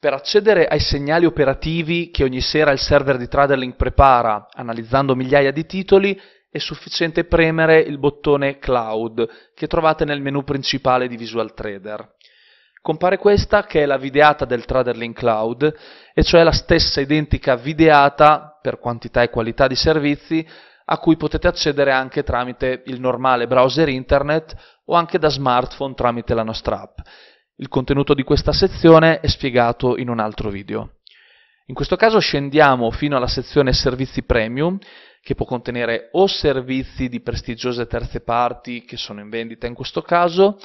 Per accedere ai segnali operativi che ogni sera il server di Traderlink prepara analizzando migliaia di titoli è sufficiente premere il bottone Cloud che trovate nel menu principale di Visual Trader. Compare questa che è la videata del Traderlink Cloud e cioè la stessa identica videata per quantità e qualità di servizi a cui potete accedere anche tramite il normale browser internet o anche da smartphone tramite la nostra app. Il contenuto di questa sezione è spiegato in un altro video. In questo caso scendiamo fino alla sezione servizi premium che può contenere o servizi di prestigiose terze parti che sono in vendita in questo caso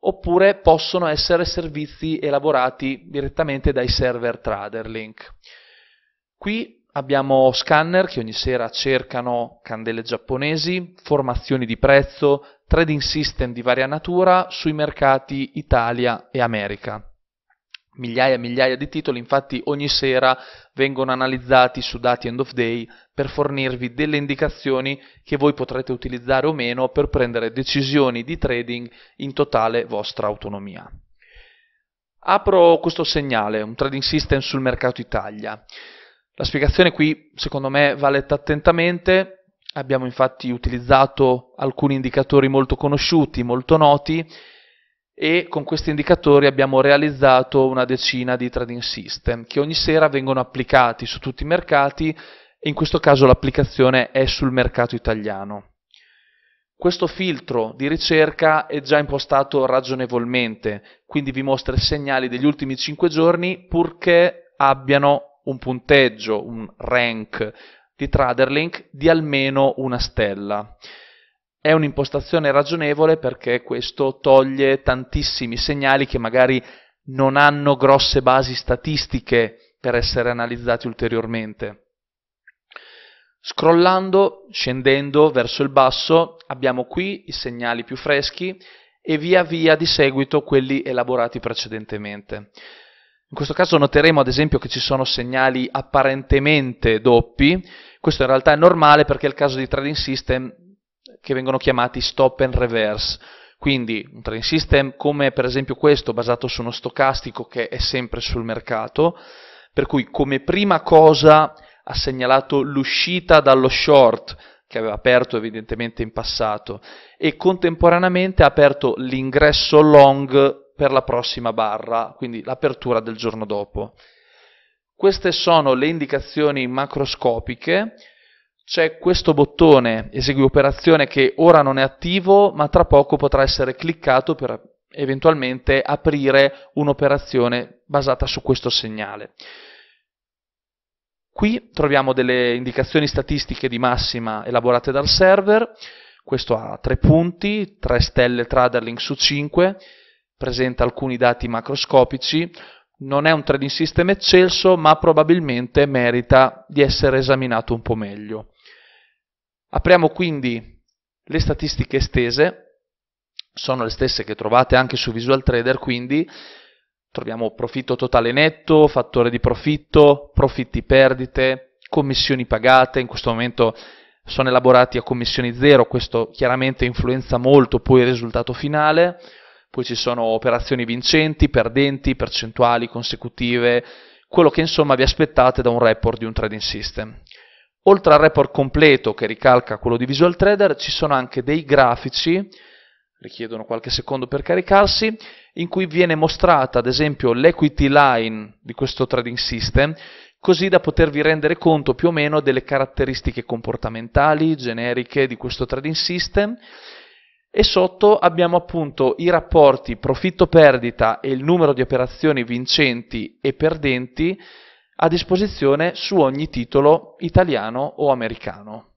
oppure possono essere servizi elaborati direttamente dai server Traderlink. Qui abbiamo scanner che ogni sera cercano candele giapponesi, formazioni di prezzo, trading system di varia natura sui mercati Italia e America. Migliaia e migliaia di titoli infatti ogni sera vengono analizzati su dati end of day per fornirvi delle indicazioni che voi potrete utilizzare o meno per prendere decisioni di trading in totale vostra autonomia. Apro questo segnale, un trading system sul mercato Italia. La spiegazione qui secondo me va letta attentamente, abbiamo infatti utilizzato alcuni indicatori molto conosciuti, molto noti e con questi indicatori abbiamo realizzato una decina di trading system che ogni sera vengono applicati su tutti i mercati e in questo caso l'applicazione è sul mercato italiano. Questo filtro di ricerca è già impostato ragionevolmente, quindi vi mostra i segnali degli ultimi 5 giorni purché abbiano un punteggio, un rank di Traderlink di almeno una stella. È un'impostazione ragionevole perché questo toglie tantissimi segnali che magari non hanno grosse basi statistiche per essere analizzati ulteriormente. Scrollando, scendendo verso il basso, abbiamo qui i segnali più freschi e via via di seguito quelli elaborati precedentemente. In questo caso noteremo ad esempio che ci sono segnali apparentemente doppi, questo in realtà è normale perché è il caso di trading system che vengono chiamati stop and reverse, quindi un trading system come per esempio questo basato su uno stocastico che è sempre sul mercato, per cui come prima cosa ha segnalato l'uscita dallo short che aveva aperto evidentemente in passato e contemporaneamente ha aperto l'ingresso long per la prossima barra, quindi l'apertura del giorno dopo. Queste sono le indicazioni macroscopiche. C'è questo bottone esegui operazione che ora non è attivo, ma tra poco potrà essere cliccato per eventualmente aprire un'operazione basata su questo segnale. Qui troviamo delle indicazioni statistiche di massima elaborate dal server, questo ha tre punti, 3 stelle Traderlink su 5, presenta alcuni dati macroscopici, non è un trading system eccelso, ma probabilmente merita di essere esaminato un po' meglio. Apriamo quindi le statistiche estese, sono le stesse che trovate anche su Visual Trader, quindi troviamo profitto totale netto, fattore di profitto, profitti perdite, commissioni pagate, in questo momento sono elaborati a commissioni zero, questo chiaramente influenza molto poi il risultato finale, poi ci sono operazioni vincenti, perdenti, percentuali consecutive, quello che insomma vi aspettate da un report di un trading system. Oltre al report completo che ricalca quello di Visual Trader ci sono anche dei grafici, richiedono qualche secondo per caricarsi, in cui viene mostrata ad esempio l'equity line di questo trading system, così da potervi rendere conto più o meno delle caratteristiche comportamentali generiche di questo trading system e sotto abbiamo appunto i rapporti profitto-perdita e il numero di operazioni vincenti e perdenti a disposizione su ogni titolo italiano o americano.